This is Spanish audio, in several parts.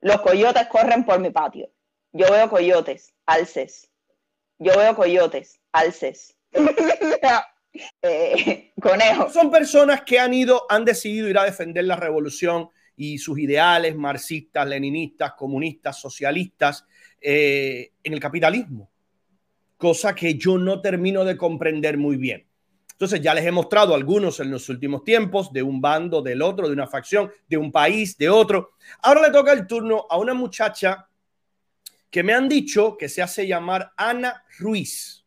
Los coyotes corren por mi patio. Yo veo coyotes, alces. Yo veo coyotes, alces. eh, Son personas que han ido, han decidido ir a defender la revolución y sus ideales marxistas, leninistas, comunistas, socialistas eh, en el capitalismo. Cosa que yo no termino de comprender muy bien. Entonces ya les he mostrado algunos en los últimos tiempos, de un bando, del otro, de una facción, de un país, de otro. Ahora le toca el turno a una muchacha que me han dicho que se hace llamar Ana Ruiz.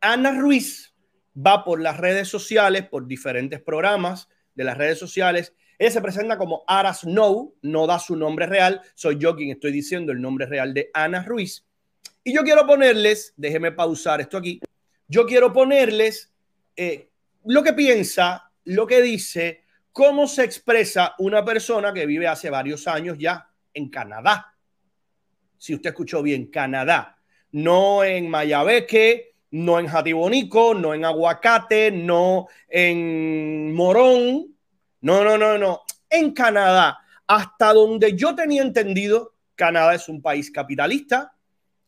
Ana Ruiz va por las redes sociales, por diferentes programas de las redes sociales. Ella se presenta como Aras No, no da su nombre real. Soy yo quien estoy diciendo el nombre real de Ana Ruiz. Y yo quiero ponerles, déjeme pausar esto aquí, yo quiero ponerles eh, lo que piensa, lo que dice, cómo se expresa una persona que vive hace varios años ya en Canadá. Si usted escuchó bien, Canadá, no en Mayabeque, no en Jatibonico, no en Aguacate, no en Morón, no, no, no, no, en Canadá. Hasta donde yo tenía entendido, Canadá es un país capitalista,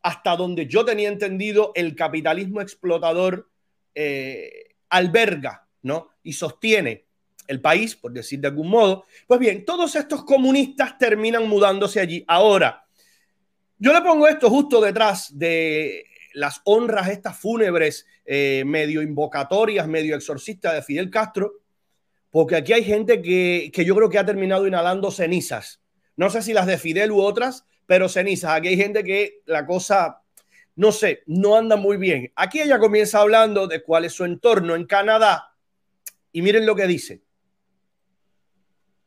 hasta donde yo tenía entendido, el capitalismo explotador eh, alberga ¿no? y sostiene el país, por decir de algún modo. Pues bien, todos estos comunistas terminan mudándose allí. Ahora, yo le pongo esto justo detrás de las honras estas fúnebres, eh, medio invocatorias, medio exorcistas de Fidel Castro, porque aquí hay gente que, que yo creo que ha terminado inhalando cenizas. No sé si las de Fidel u otras, pero cenizas. Aquí hay gente que la cosa no sé, no anda muy bien. Aquí ella comienza hablando de cuál es su entorno en Canadá y miren lo que dice.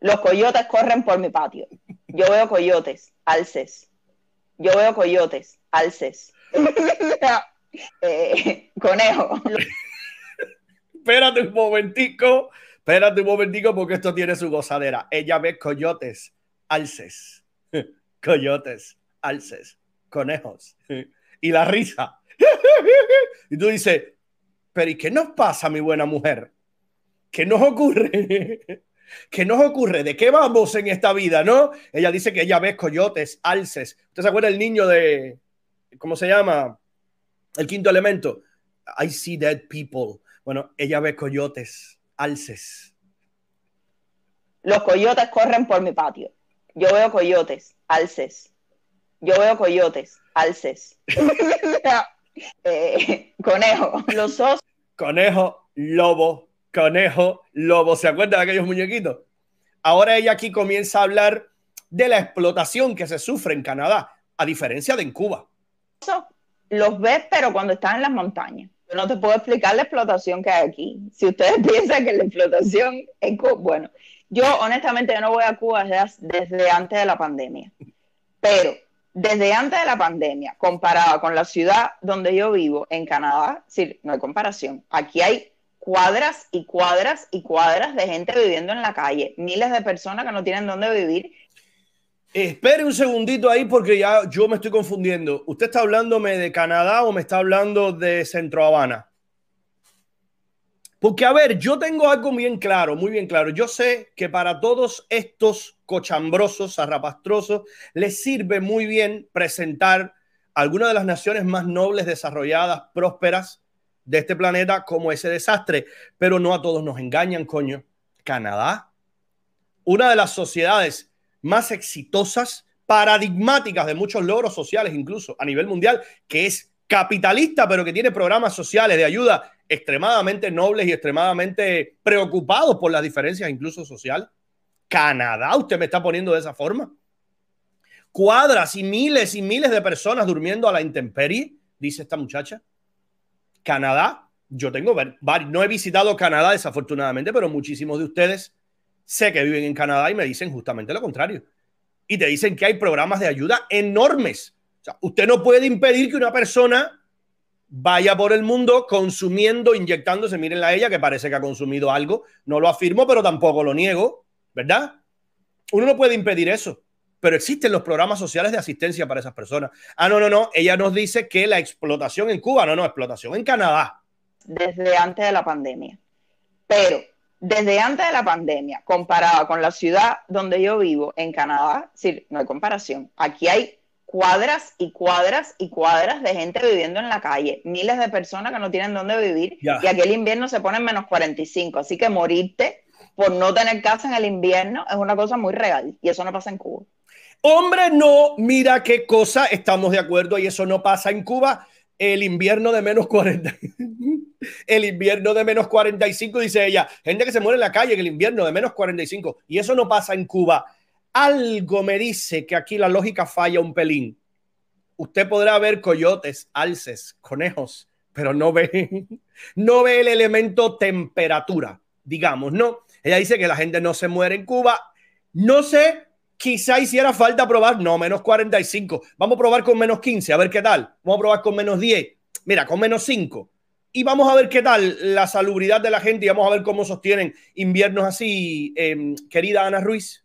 Los coyotes corren por mi patio. Yo veo coyotes, alces. Yo veo coyotes, alces. eh, conejo. espérate un momentico, espérate un momentico porque esto tiene su gozadera. Ella ve coyotes, alces, coyotes, alces, conejos, y la risa. y tú dices, pero ¿y qué nos pasa, mi buena mujer? ¿Qué nos ocurre? ¿Qué nos ocurre? ¿De qué vamos en esta vida, no? Ella dice que ella ve coyotes, alces. ¿Usted se acuerda el niño de, ¿cómo se llama? El quinto elemento. I see dead people. Bueno, ella ve coyotes, alces. Los coyotes corren por mi patio. Yo veo coyotes, alces yo veo coyotes, alces, eh, conejo, los osos. Conejo, lobo, conejo, lobo. ¿Se acuerdan de aquellos muñequitos? Ahora ella aquí comienza a hablar de la explotación que se sufre en Canadá, a diferencia de en Cuba. Los ves, pero cuando están en las montañas. Yo no te puedo explicar la explotación que hay aquí. Si ustedes piensan que la explotación es... bueno, yo honestamente no voy a Cuba desde antes de la pandemia. Pero desde antes de la pandemia, comparada con la ciudad donde yo vivo, en Canadá, no hay comparación. Aquí hay cuadras y cuadras y cuadras de gente viviendo en la calle, miles de personas que no tienen dónde vivir. Espere un segundito ahí porque ya yo me estoy confundiendo. ¿Usted está hablándome de Canadá o me está hablando de Centro Habana? Porque, a ver, yo tengo algo bien claro, muy bien claro. Yo sé que para todos estos cochambrosos, arrapastrosos, les sirve muy bien presentar alguna de las naciones más nobles, desarrolladas, prósperas de este planeta como ese desastre. Pero no a todos nos engañan, coño. Canadá, una de las sociedades más exitosas, paradigmáticas de muchos logros sociales, incluso a nivel mundial, que es capitalista, pero que tiene programas sociales de ayuda extremadamente nobles y extremadamente preocupados por las diferencias incluso social. Canadá, usted me está poniendo de esa forma. Cuadras y miles y miles de personas durmiendo a la intemperie, dice esta muchacha. Canadá, yo tengo, no he visitado Canadá desafortunadamente, pero muchísimos de ustedes sé que viven en Canadá y me dicen justamente lo contrario. Y te dicen que hay programas de ayuda enormes. usted no puede impedir que una persona vaya por el mundo consumiendo, inyectándose, miren a ella que parece que ha consumido algo, no lo afirmo, pero tampoco lo niego, ¿verdad? Uno no puede impedir eso, pero existen los programas sociales de asistencia para esas personas. Ah, no, no, no, ella nos dice que la explotación en Cuba, no, no, explotación en Canadá. Desde antes de la pandemia. Pero desde antes de la pandemia, comparada con la ciudad donde yo vivo, en Canadá, sí, no hay comparación. Aquí hay cuadras y cuadras y cuadras de gente viviendo en la calle, miles de personas que no tienen dónde vivir y y aquel invierno se pone en menos 45, así que morirte por no tener casa en el invierno es una cosa muy real y eso no pasa en Cuba. Hombre, no, mira qué cosa, estamos de acuerdo y eso no pasa en Cuba. El invierno de menos 40, el invierno de menos 45, dice ella, gente que se muere en la calle en el invierno de menos 45 y eso no pasa en Cuba algo me dice que aquí la lógica falla un pelín. Usted podrá ver coyotes, alces, conejos, pero no ve, no ve el elemento temperatura, digamos, ¿no? Ella dice que la gente no se muere en Cuba. No sé, quizá hiciera falta probar, no, menos 45. Vamos a probar con menos 15, a ver qué tal. Vamos a probar con menos 10. Mira, con menos 5. Y vamos a ver qué tal la salubridad de la gente y vamos a ver cómo sostienen inviernos así, em, querida Ana Ruiz.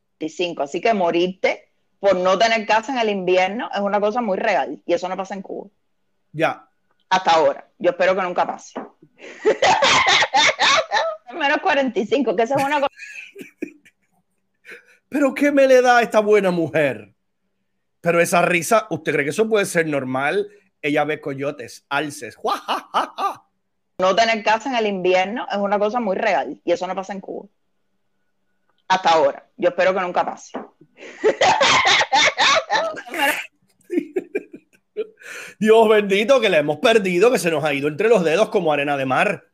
Así que morirte por no tener casa en el invierno es una cosa muy real y eso no pasa en Cuba. Ya. Hasta ahora. Yo espero que nunca pase. Menos 45, que esa es una cosa. Pero ¿qué me le da a esta buena mujer? Pero esa risa, ¿usted cree que eso puede ser normal? Ella ve coyotes, alces. no tener casa en el invierno es una cosa muy real y eso no pasa en Cuba hasta ahora. Yo espero que nunca pase. Dios bendito que le hemos perdido, que se nos ha ido entre los dedos como arena de mar.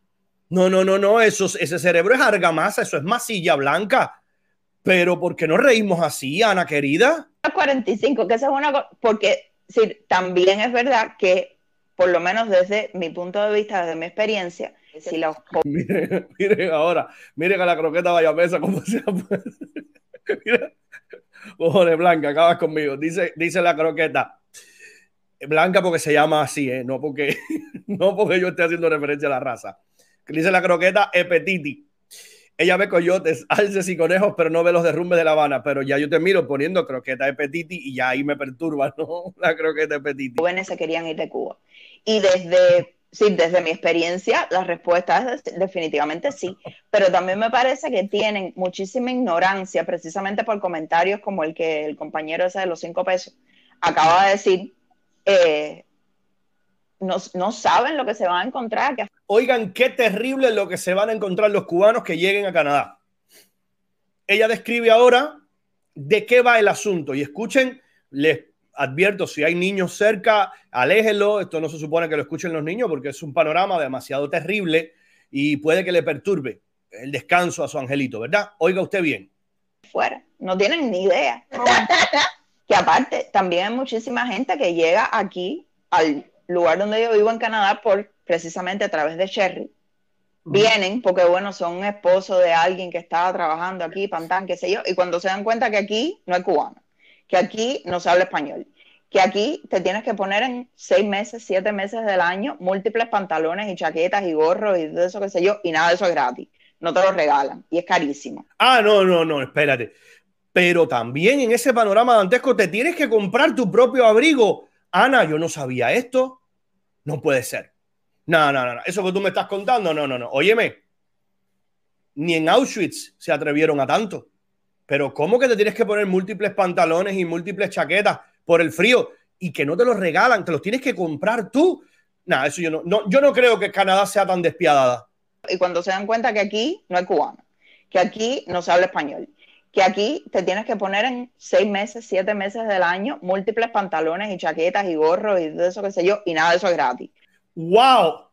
No, no, no, no, eso, ese cerebro es argamasa, eso es masilla blanca. Pero ¿por qué no reímos así, Ana querida? 45, que esa es una porque también es verdad que, por lo menos desde mi punto de vista, desde mi experiencia, miren, ahora, miren a la croqueta vallamesa como se llama. Ojo de Blanca, acabas conmigo. Dice, dice la croqueta. Blanca porque se llama así, ¿eh? no, porque, no porque yo esté haciendo referencia a la raza. Dice la croqueta Epetiti. Ella ve coyotes, alces y conejos, pero no ve los derrumbes de La Habana. Pero ya yo te miro poniendo croqueta Epetiti y ya ahí me perturba, ¿no? La croqueta Epetiti. Jóvenes se querían ir de Cuba. Y desde Sí, desde mi experiencia, la respuesta es definitivamente sí, pero también me parece que tienen muchísima ignorancia, precisamente por comentarios como el que el compañero ese de los cinco pesos acaba de decir, eh, no, saben lo que se van a encontrar. Oigan, qué terrible lo que se van a encontrar los cubanos que lleguen a Canadá. Ella describe ahora de qué va el asunto y escuchen, les advierto, si hay niños cerca, aléjelo. Esto no se supone que lo escuchen los niños porque es un panorama demasiado terrible y puede que le perturbe el descanso a su angelito, ¿verdad? Oiga usted bien. Fuera, no tienen ni idea. que aparte, también hay muchísima gente que llega aquí al lugar donde yo vivo en Canadá por precisamente a través de Sherry. Vienen porque, bueno, son esposo de alguien que estaba trabajando aquí, Pantán, qué sé yo, y cuando se dan cuenta que aquí no hay cubano que aquí no se habla español, que aquí te tienes que poner en seis meses, siete meses del año múltiples pantalones y chaquetas y gorros y todo eso que sé yo, y nada de eso es gratis, no te lo regalan y es carísimo. Ah, no, no, no, espérate. Pero también en ese panorama dantesco te tienes que comprar tu propio abrigo. Ana, yo no sabía esto. No puede ser. No, no, no, no. Eso que tú me estás contando, no, no, no. Óyeme, ni en Auschwitz se atrevieron a tanto. Pero ¿cómo que te tienes que poner múltiples pantalones y múltiples chaquetas por el frío y que no te los regalan, te los tienes que comprar tú? Nada, eso yo no, yo no creo que Canadá sea tan despiadada. Y cuando se dan cuenta que aquí no hay cubano, que aquí no se habla español, que aquí te tienes que poner en seis meses, siete meses del año múltiples pantalones y chaquetas y gorros y de eso, que sé yo, y nada de eso es gratis. ¡Wow!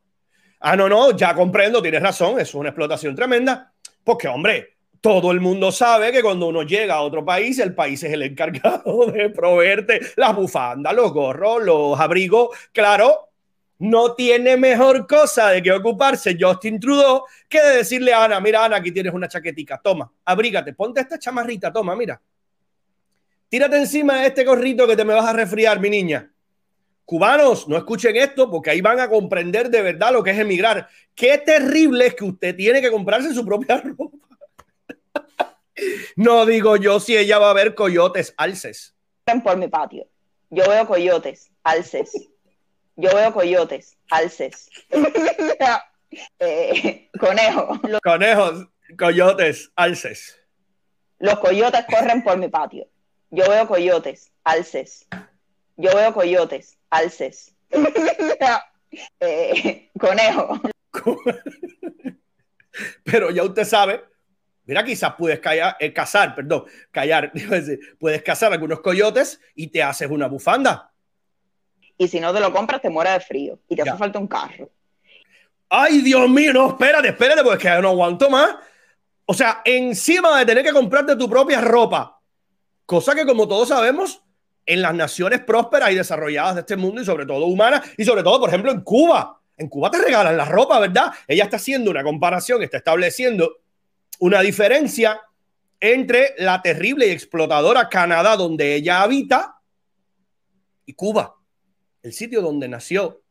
Ah, no, no, ya comprendo, tienes razón, es una explotación tremenda. Porque, hombre, todo el mundo sabe que cuando uno llega a otro país, el país es el encargado de proveerte las bufandas, los gorros, los abrigos. Claro, no tiene mejor cosa de que ocuparse Justin Trudeau que de decirle a Ana, mira Ana, aquí tienes una chaquetica, toma, abrígate, ponte esta chamarrita, toma, mira. Tírate encima de este gorrito que te me vas a resfriar, mi niña. Cubanos, no escuchen esto porque ahí van a comprender de verdad lo que es emigrar. Qué terrible es que usted tiene que comprarse su propia ropa. No digo yo si ella va a ver coyotes alces. Por mi patio. Yo veo coyotes alces. Yo veo coyotes alces. Eh, conejo. conejos. Conejos, coyotes alces. Los coyotes corren por mi patio. Yo veo coyotes alces. Yo veo coyotes alces. Eh, conejo. Pero ya usted sabe Mira, quizás puedes eh, cazar, perdón, callar, puedes cazar algunos coyotes y te haces una bufanda. Y si no te lo compras, te muera de frío y te hace falta un carro. Ay, Dios mío, no, espérate, espérate, porque es que no aguanto más. O sea, encima de tener que comprarte tu propia ropa, cosa que como todos sabemos, en las naciones prósperas y desarrolladas de este mundo y sobre todo humanas, y sobre todo, por ejemplo, en Cuba. En Cuba te regalan la ropa, ¿verdad? Ella está haciendo una comparación, está estableciendo una diferencia entre la terrible y explotadora Canadá donde ella habita y Cuba, el sitio donde nació,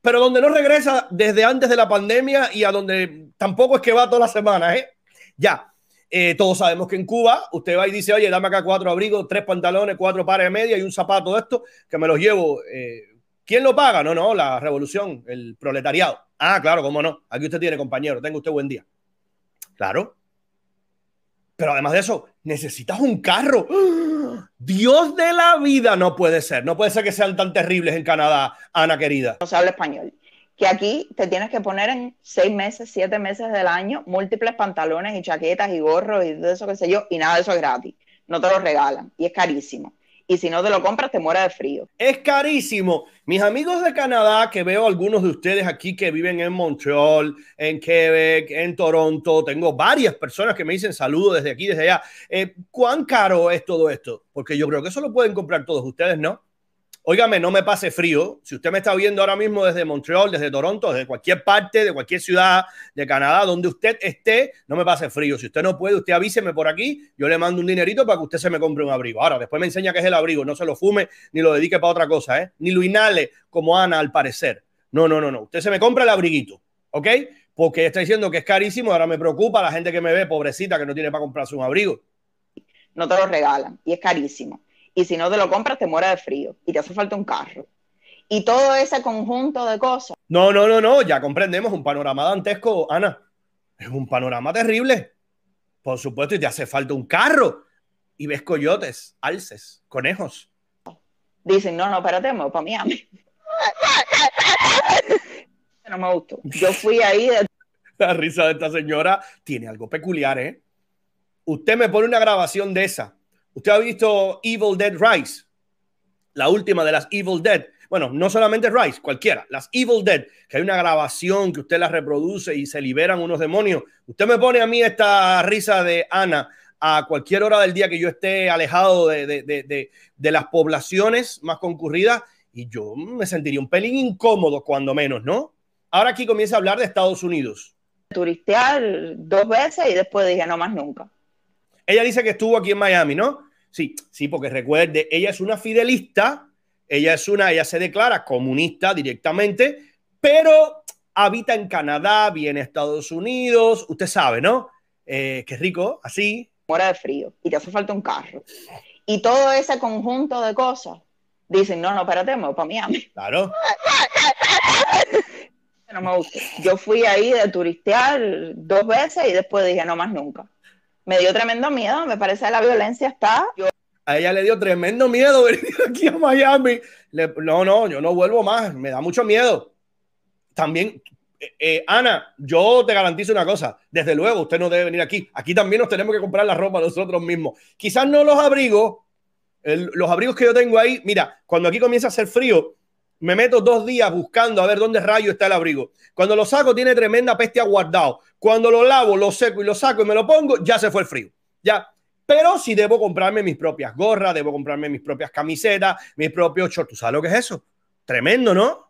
pero donde no regresa desde antes de la pandemia y a donde tampoco es que va todas las semanas, ¿eh? Ya, eh, todos sabemos que en Cuba usted va y dice, oye, dame acá cuatro abrigos, tres pantalones, cuatro pares de media y un zapato de esto, que me los llevo. Eh, ¿Quién lo paga? No, no, la revolución, el proletariado. Ah, claro, cómo no. Aquí usted tiene, compañero. Tenga usted buen día. Claro, pero además de eso, necesitas un carro. Dios de la vida, no puede ser. No puede ser que sean tan terribles en Canadá, Ana querida. No se habla español. Que aquí te tienes que poner en seis meses, siete meses del año, múltiples pantalones y chaquetas y gorros y todo eso, que sé yo, y nada de eso es gratis. No te lo regalan y es carísimo y si no te lo compras te muera de frío. Es carísimo. Mis amigos de Canadá, que veo algunos de ustedes aquí que viven en Montreal, en Quebec, en Toronto, tengo varias personas que me dicen saludos desde aquí, desde allá. Eh, ¿Cuán caro es todo esto? Porque yo creo que eso lo pueden comprar todos ustedes, ¿no? Óigame, no me pase frío. Si usted me está viendo ahora mismo desde Montreal, desde Toronto, desde cualquier parte, de cualquier ciudad de Canadá, donde usted esté, no me pase frío. Si usted no puede, usted avíseme por aquí. Yo le mando un dinerito para que usted se me compre un abrigo. Ahora, después me enseña qué es el abrigo. No se lo fume ni lo dedique para otra cosa, ¿eh? Ni lo inhale como Ana, al parecer. No, no, no, no. Usted se me compra el abriguito, ¿ok? Porque está diciendo que es carísimo. Ahora me preocupa la gente que me ve, pobrecita, que no tiene para comprarse un abrigo. No te lo regalan y es carísimo. Y si no te lo compras, te mueres de frío y te hace falta un carro. Y todo ese conjunto de cosas. No, no, no, no, ya comprendemos un panorama dantesco, Ana. Es un panorama terrible. Por supuesto, y te hace falta un carro. Y ves coyotes, alces, conejos. Dicen, no, no, espérate, me voy para mí no me gustó. Yo fui ahí. La risa de esta señora tiene algo peculiar, ¿eh? Usted me pone una grabación de esa Usted ha visto Evil Dead Rise, la última de las Evil Dead. Bueno, no solamente Rise, cualquiera, las Evil Dead, que hay una grabación que usted la reproduce y se liberan unos demonios. Usted me pone a mí esta risa de Ana a cualquier hora del día que yo esté alejado de, de las poblaciones más concurridas y yo me sentiría un pelín incómodo cuando menos, ¿no? Ahora aquí comienza a hablar de Estados Unidos. Turistear dos veces y después dije no más nunca. Ella dice que estuvo aquí en Miami, ¿no? Sí, sí, porque recuerde, ella es una fidelista, ella es una, ella se declara comunista directamente, pero habita en Canadá, viene a Estados Unidos, usted sabe, ¿no? Que eh, qué rico, así. Mora de frío y te hace falta un carro. Y todo ese conjunto de cosas dicen, no, no, espérate, me voy para Miami. Claro. no me gusta. Yo fui ahí de turistear dos veces y después dije, no más nunca me dio tremendo miedo, me parece que la violencia está. A ella le dio tremendo miedo venir aquí a Miami. no, no, yo no vuelvo más, me da mucho miedo. También, eh, eh, Ana, yo te garantizo una cosa, desde luego usted no debe venir aquí. Aquí también nos tenemos que comprar la ropa nosotros mismos. Quizás no los abrigos, los abrigos que yo tengo ahí, mira, cuando aquí comienza a hacer frío, me meto dos días buscando a ver dónde rayo está el abrigo. Cuando lo saco tiene tremenda peste aguardado. Cuando lo lavo, lo seco y lo saco y me lo pongo, ya se fue el frío. Ya. Pero si debo comprarme mis propias gorras, debo comprarme mis propias camisetas, mis propios shorts. ¿Tú sabes lo que es eso? Tremendo, ¿no?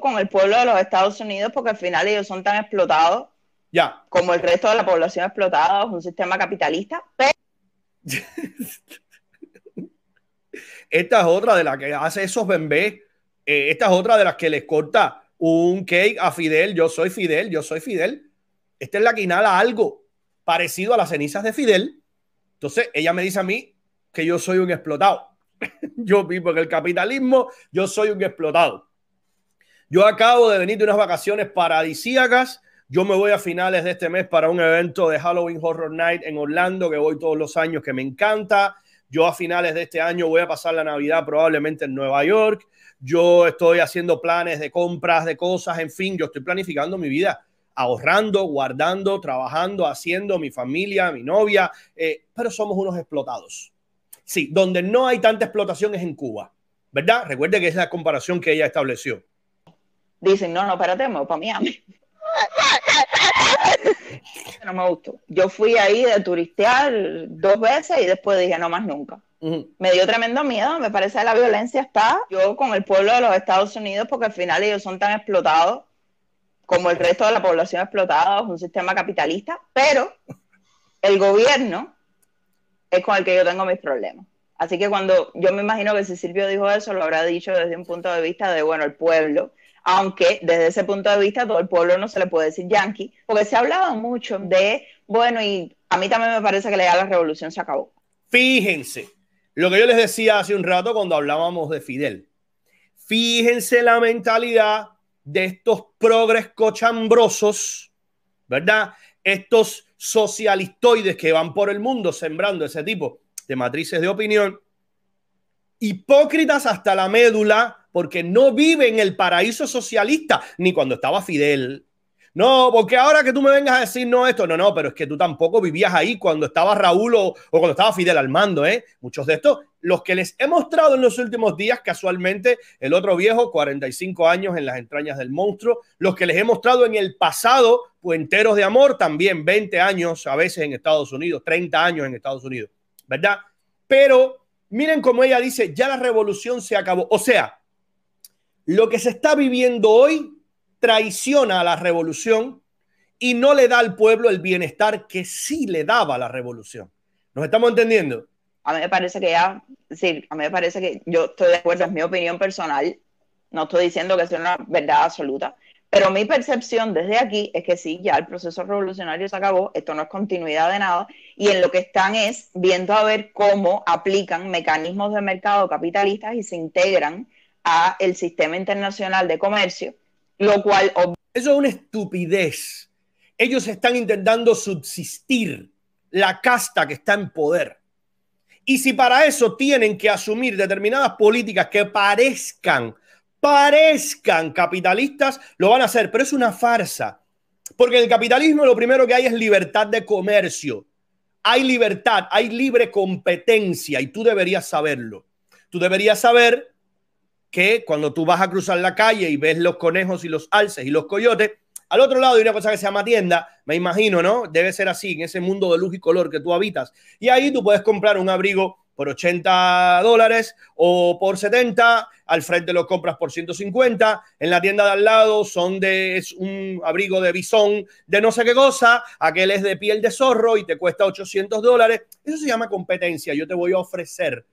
Con el pueblo de los Estados Unidos, porque al final ellos son tan explotados ya. como el resto de la población explotada, es un sistema capitalista. Esta es otra de la que hace esos bebés eh, esta es otra de las que les corta un cake a Fidel. Yo soy Fidel, yo soy Fidel. Esta es la que inhala algo parecido a las cenizas de Fidel. Entonces ella me dice a mí que yo soy un explotado. yo vivo en el capitalismo, yo soy un explotado. Yo acabo de venir de unas vacaciones paradisíacas. Yo me voy a finales de este mes para un evento de Halloween Horror Night en Orlando, que voy todos los años, que me encanta. Yo a finales de este año voy a pasar la Navidad probablemente en Nueva York yo estoy haciendo planes de compras, de cosas, en fin, yo estoy planificando mi vida, ahorrando, guardando, trabajando, haciendo mi familia, mi novia, eh, pero somos unos explotados. Sí, donde no hay tanta explotación es en Cuba, ¿verdad? Recuerde que es la comparación que ella estableció. Dicen, no, no, espérate, para Miami me gustó. Yo fui ahí de turistear dos veces y después dije, no más nunca. Me dio tremendo miedo, me parece que la violencia está. Yo con el pueblo de los Estados Unidos, porque al final ellos son tan explotados como el resto de la población explotada, es un sistema capitalista, pero el gobierno es con el que yo tengo mis problemas. Así que cuando yo me imagino que si Silvio dijo eso, lo habrá dicho desde un punto de vista de, bueno, el pueblo aunque desde ese punto de vista todo el pueblo no se le puede decir yankee porque se ha hablado mucho de, bueno, y a mí también me parece que la, la revolución se acabó. Fíjense, lo que yo les decía hace un rato cuando hablábamos de Fidel, fíjense la mentalidad de estos progres cochambrosos, ¿verdad? Estos socialistoides que van por el mundo sembrando ese tipo de matrices de opinión, hipócritas hasta la médula, porque no vive en el paraíso socialista, ni cuando estaba Fidel. No, porque ahora que tú me vengas a decir no esto, no, no, pero es que tú tampoco vivías ahí cuando estaba Raúl o, cuando estaba Fidel al mando, ¿eh? Muchos de estos, los que les he mostrado en los últimos días, casualmente, el otro viejo, 45 años en las entrañas del monstruo, los que les he mostrado en el pasado, puenteros de amor, también 20 años a veces en Estados Unidos, 30 años en Estados Unidos, ¿verdad? Pero miren cómo ella dice, ya la revolución se acabó. O sea, lo que se está viviendo hoy traiciona a la revolución y no le da al pueblo el bienestar que sí le daba la revolución. ¿Nos estamos entendiendo? A mí me parece que ya, sí, a mí me parece que yo estoy de acuerdo, es mi opinión personal, no estoy diciendo que sea una verdad absoluta, pero mi percepción desde aquí es que sí, ya el proceso revolucionario se acabó, esto no es continuidad de nada, y en lo que están es viendo a ver cómo aplican mecanismos de mercado capitalistas y se integran a el sistema internacional de comercio, lo cual... Eso es una estupidez. Ellos están intentando subsistir la casta que está en poder. Y si para eso tienen que asumir determinadas políticas que parezcan, parezcan capitalistas, lo van a hacer, pero es una farsa. Porque en el capitalismo lo primero que hay es libertad de comercio. Hay libertad, hay libre competencia y tú deberías saberlo. Tú deberías saber que cuando tú vas a cruzar la calle y ves los conejos y los alces y los coyotes, al otro lado hay una cosa que se llama tienda, me imagino, ¿no? Debe ser así, en ese mundo de luz y color que tú habitas. Y ahí tú puedes comprar un abrigo por 80 dólares o por 70, al frente lo compras por 150, en la tienda de al lado son de, es un abrigo de bisón de no sé qué cosa, aquel es de piel de zorro y te cuesta 800 dólares. Eso se llama competencia, yo te voy a ofrecer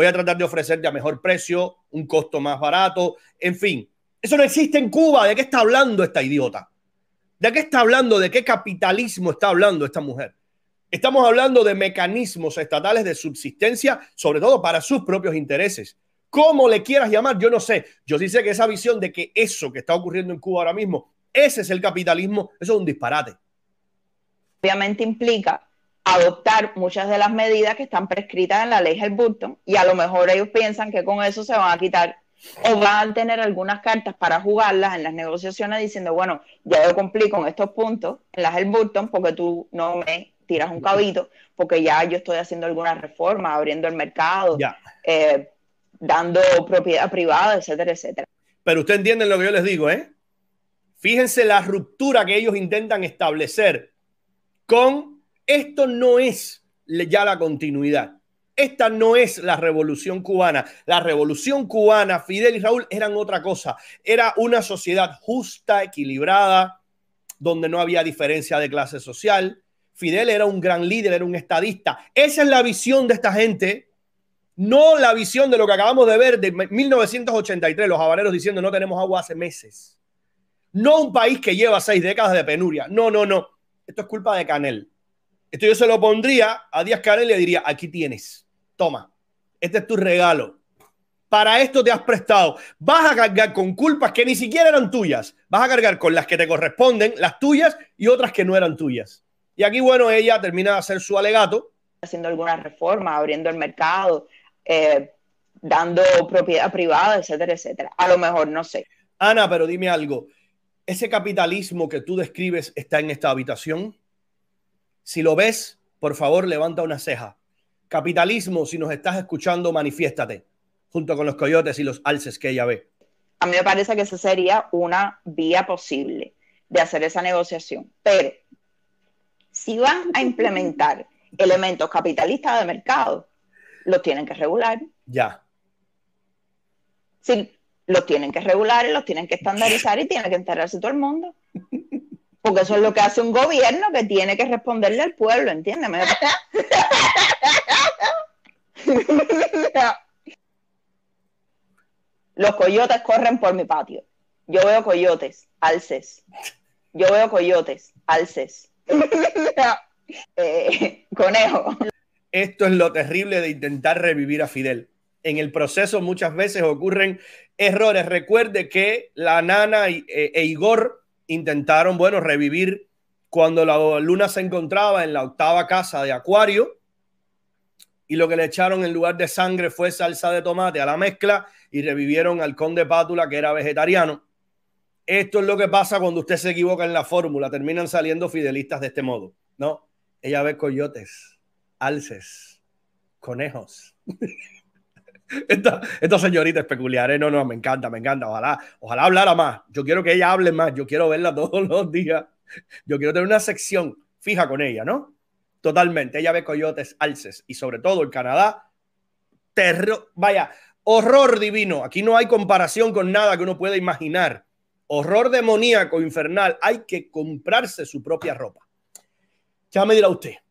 voy a tratar de ofrecerte a mejor precio, un costo más barato, en fin. Eso no existe en Cuba. ¿De qué está hablando esta idiota? ¿De qué está hablando? ¿De qué capitalismo está hablando esta mujer? Estamos hablando de mecanismos estatales de subsistencia, sobre todo para sus propios intereses. ¿Cómo le quieras llamar? Yo no sé. Yo sí sé que esa visión de que eso que está ocurriendo en Cuba ahora mismo, ese es el capitalismo, eso es un disparate. Obviamente implica adoptar muchas de las medidas que están prescritas en la ley Helburton y a lo mejor ellos piensan que con eso se van a quitar o van a tener algunas cartas para jugarlas en las negociaciones diciendo, bueno, ya yo cumplí con estos puntos en las Helburton porque tú no me tiras un cabito, porque ya yo estoy haciendo algunas reformas, abriendo el mercado, eh, dando propiedad privada, etcétera, etcétera. Pero ustedes entienden lo que yo les digo, ¿eh? Fíjense la ruptura que ellos intentan establecer con esto no es ya la continuidad. Esta no es la revolución cubana. La revolución cubana, Fidel y Raúl eran otra cosa. Era una sociedad justa, equilibrada, donde no había diferencia de clase social. Fidel era un gran líder, era un estadista. Esa es la visión de esta gente. No la visión de lo que acabamos de ver de 1983, los habaneros diciendo no tenemos agua hace meses. No un país que lleva seis décadas de penuria. No, no, no. Esto es culpa de Canel. Esto yo se lo pondría a Díaz Canel y le diría, aquí tienes, toma, este es tu regalo. Para esto te has prestado. Vas a cargar con culpas que ni siquiera eran tuyas. Vas a cargar con las que te corresponden, las tuyas y otras que no eran tuyas. Y aquí, bueno, ella termina de hacer su alegato. Haciendo alguna reforma, abriendo el mercado, eh, dando propiedad privada, etcétera, etcétera. A lo mejor, no sé. Ana, pero dime algo. ¿Ese capitalismo que tú describes está en esta habitación? Si lo ves, por favor, levanta una ceja. Capitalismo, si nos estás escuchando, manifiéstate, junto con los coyotes y los alces que ella ve. A mí me parece que esa sería una vía posible de hacer esa negociación. Pero si van a implementar elementos capitalistas de mercado, los tienen que regular. Ya. Si los tienen que regular, los tienen que estandarizar y tiene que enterarse todo el mundo. Porque eso es lo que hace un gobierno que tiene que responderle al pueblo, ¿entiendes? Los coyotes corren por mi patio. Yo veo coyotes, alces. Yo veo coyotes, alces. Eh, conejo. Esto es lo terrible de intentar revivir a Fidel. En el proceso muchas veces ocurren errores. Recuerde que la nana e Igor intentaron, bueno, revivir cuando la luna se encontraba en la octava casa de Acuario y lo que le echaron en lugar de sangre fue salsa de tomate a la mezcla y revivieron al conde Pátula que era vegetariano. Esto es lo que pasa cuando usted se equivoca en la fórmula, terminan saliendo fidelistas de este modo, ¿no? Ella ve coyotes, alces, conejos. Estas señoritas señorita no, no, me encanta, me encanta. Ojalá, ojalá hablara más. Yo quiero que ella hable más. Yo quiero verla todos los días. Yo quiero tener una sección fija con ella, ¿no? Totalmente. Ella ve coyotes, alces y sobre todo el Canadá. Terror, vaya, horror divino. Aquí no hay comparación con nada que uno pueda imaginar. Horror demoníaco, infernal. Hay que comprarse su propia ropa. Ya me dirá usted.